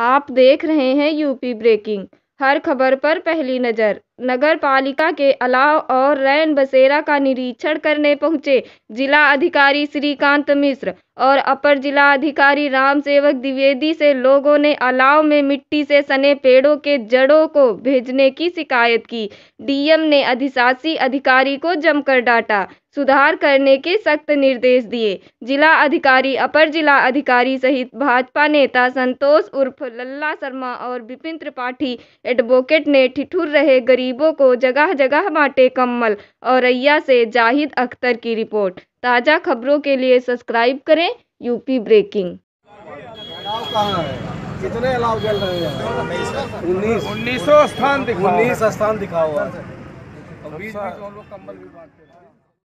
आप देख रहे हैं यूपी ब्रेकिंग हर खबर पर पहली नज़र नगर पालिका के अलाव और रैन बसेरा का निरीक्षण करने पहुंचे जिला अधिकारी श्रीकांत मिश्र और अपर जिला अधिकारी राम सेवक द्विवेदी से लोगों ने अलाव में मिट्टी से सने पेड़ों के जड़ों को भेजने की शिकायत की डीएम ने अधिशासी अधिकारी को जमकर डांटा सुधार करने के सख्त निर्देश दिए जिला अधिकारी अपर जिला अधिकारी सहित भाजपा नेता संतोष उर्फ लल्ला शर्मा और विपिन त्रिपाठी एडवोकेट ने ठिठुर रहे गरीब गरीबों को जगह जगह बांटे कम्बल औरैया से जाहिद अख्तर की रिपोर्ट ताज़ा खबरों के लिए सब्सक्राइब करें यूपी ब्रेकिंग कितने अलाव जल रहे हैं उन्नीस सौ स्थान दिखा उन्नीस स्थान दिखा हुआ है बीच में लोग कम्बल भी बांटते हैं